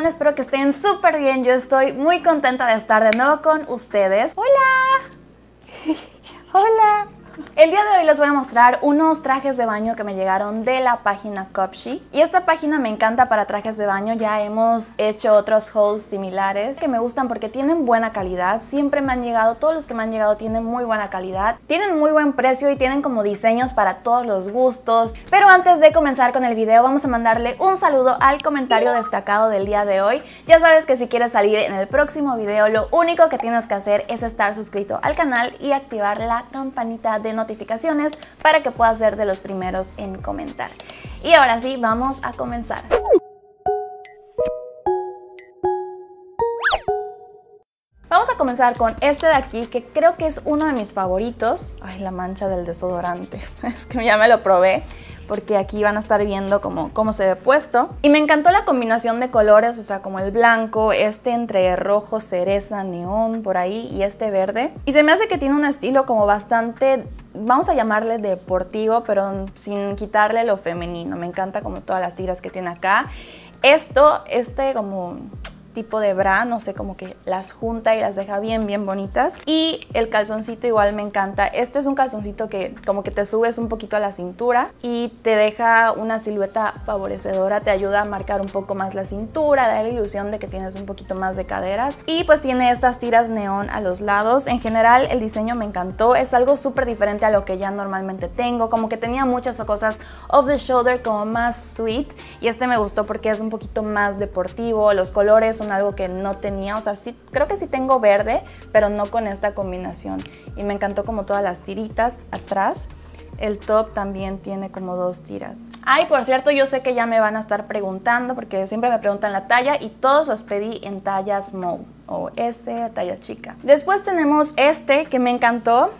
Espero que estén súper bien. Yo estoy muy contenta de estar de nuevo con ustedes. ¡Hola! ¡Hola! El día de hoy les voy a mostrar unos trajes de baño que me llegaron de la página Copshi. y esta página me encanta para trajes de baño, ya hemos hecho otros hauls similares que me gustan porque tienen buena calidad, siempre me han llegado, todos los que me han llegado tienen muy buena calidad, tienen muy buen precio y tienen como diseños para todos los gustos, pero antes de comenzar con el video vamos a mandarle un saludo al comentario destacado del día de hoy, ya sabes que si quieres salir en el próximo video lo único que tienes que hacer es estar suscrito al canal y activar la campanita de notificaciones notificaciones para que puedas ser de los primeros en comentar. Y ahora sí, vamos a comenzar. Vamos a comenzar con este de aquí, que creo que es uno de mis favoritos. Ay, la mancha del desodorante. Es que ya me lo probé porque aquí van a estar viendo cómo, cómo se ve puesto. Y me encantó la combinación de colores, o sea, como el blanco, este entre rojo, cereza, neón, por ahí, y este verde. Y se me hace que tiene un estilo como bastante vamos a llamarle deportivo, pero sin quitarle lo femenino. Me encanta como todas las tiras que tiene acá. Esto, este como tipo de bra, no sé, como que las junta y las deja bien, bien bonitas. Y el calzoncito igual me encanta. Este es un calzoncito que como que te subes un poquito a la cintura y te deja una silueta favorecedora, te ayuda a marcar un poco más la cintura, da la ilusión de que tienes un poquito más de caderas. Y pues tiene estas tiras neón a los lados. En general el diseño me encantó, es algo súper diferente a lo que ya normalmente tengo, como que tenía muchas cosas off the shoulder como más sweet y este me gustó porque es un poquito más deportivo, los colores algo que no tenía. O sea, sí, creo que sí tengo verde, pero no con esta combinación. Y me encantó como todas las tiritas atrás. El top también tiene como dos tiras. Ay, por cierto, yo sé que ya me van a estar preguntando, porque siempre me preguntan la talla y todos los pedí en talla small o S, talla chica. Después tenemos este que me encantó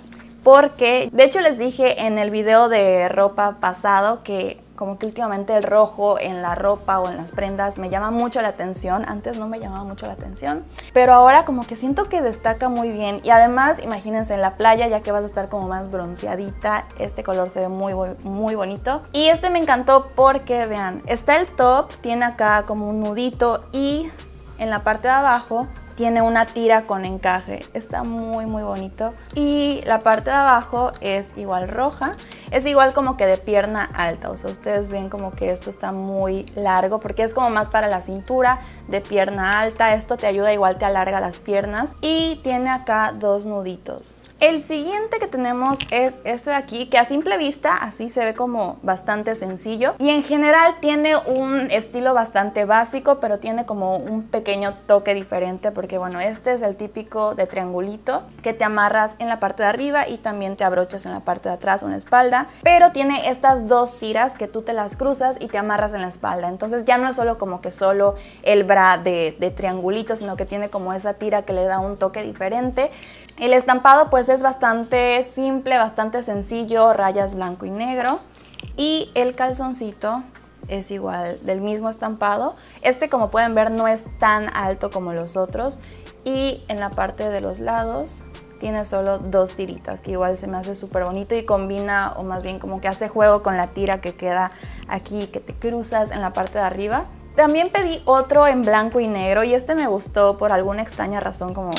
porque, de hecho les dije en el video de ropa pasado que como que últimamente el rojo en la ropa o en las prendas me llama mucho la atención. Antes no me llamaba mucho la atención, pero ahora como que siento que destaca muy bien. Y además, imagínense en la playa, ya que vas a estar como más bronceadita, este color se ve muy, muy bonito. Y este me encantó porque, vean, está el top, tiene acá como un nudito y en la parte de abajo tiene una tira con encaje. Está muy, muy bonito. Y la parte de abajo es igual roja. Es igual como que de pierna alta, o sea, ustedes ven como que esto está muy largo porque es como más para la cintura, de pierna alta, esto te ayuda igual te alarga las piernas y tiene acá dos nuditos. El siguiente que tenemos es este de aquí, que a simple vista así se ve como bastante sencillo y en general tiene un estilo bastante básico, pero tiene como un pequeño toque diferente porque bueno, este es el típico de triangulito que te amarras en la parte de arriba y también te abrochas en la parte de atrás o en la espalda pero tiene estas dos tiras que tú te las cruzas y te amarras en la espalda. Entonces ya no es solo como que solo el bra de, de triangulito, sino que tiene como esa tira que le da un toque diferente. El estampado pues es bastante simple, bastante sencillo, rayas blanco y negro. Y el calzoncito es igual, del mismo estampado. Este como pueden ver no es tan alto como los otros. Y en la parte de los lados tiene solo dos tiritas, que igual se me hace súper bonito y combina, o más bien como que hace juego con la tira que queda aquí, que te cruzas en la parte de arriba. También pedí otro en blanco y negro y este me gustó por alguna extraña razón como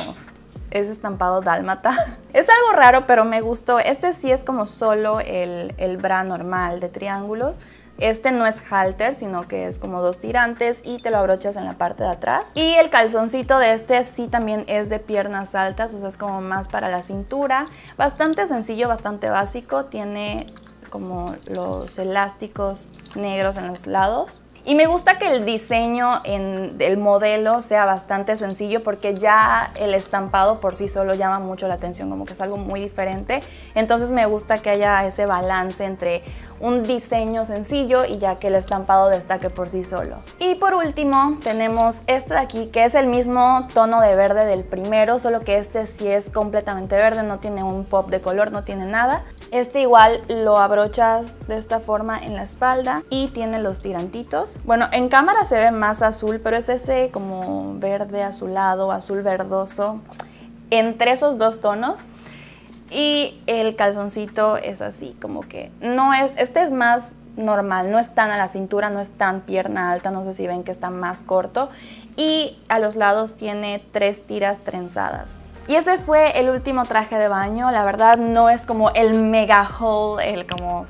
es estampado dálmata. Es algo raro pero me gustó. Este sí es como solo el, el bra normal de triángulos. Este no es halter, sino que es como dos tirantes y te lo abrochas en la parte de atrás. Y el calzoncito de este sí también es de piernas altas, o sea, es como más para la cintura. Bastante sencillo, bastante básico, tiene como los elásticos negros en los lados y me gusta que el diseño en, del modelo sea bastante sencillo porque ya el estampado por sí solo llama mucho la atención, como que es algo muy diferente. Entonces me gusta que haya ese balance entre un diseño sencillo y ya que el estampado destaque por sí solo. Y por último tenemos este de aquí que es el mismo tono de verde del primero, solo que este sí es completamente verde, no tiene un pop de color, no tiene nada. Este igual lo abrochas de esta forma en la espalda y tiene los tirantitos bueno, en cámara se ve más azul, pero es ese como verde azulado, azul verdoso, entre esos dos tonos. Y el calzoncito es así, como que no es, este es más normal, no es tan a la cintura, no es tan pierna alta, no sé si ven que está más corto. Y a los lados tiene tres tiras trenzadas. Y ese fue el último traje de baño, la verdad no es como el mega haul, el como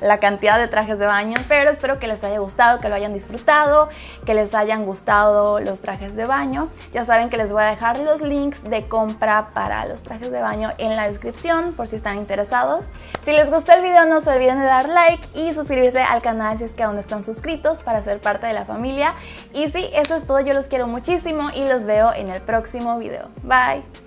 la cantidad de trajes de baño, pero espero que les haya gustado, que lo hayan disfrutado, que les hayan gustado los trajes de baño. Ya saben que les voy a dejar los links de compra para los trajes de baño en la descripción por si están interesados. Si les gustó el video no se olviden de dar like y suscribirse al canal si es que aún no están suscritos para ser parte de la familia. Y sí, eso es todo, yo los quiero muchísimo y los veo en el próximo video. Bye!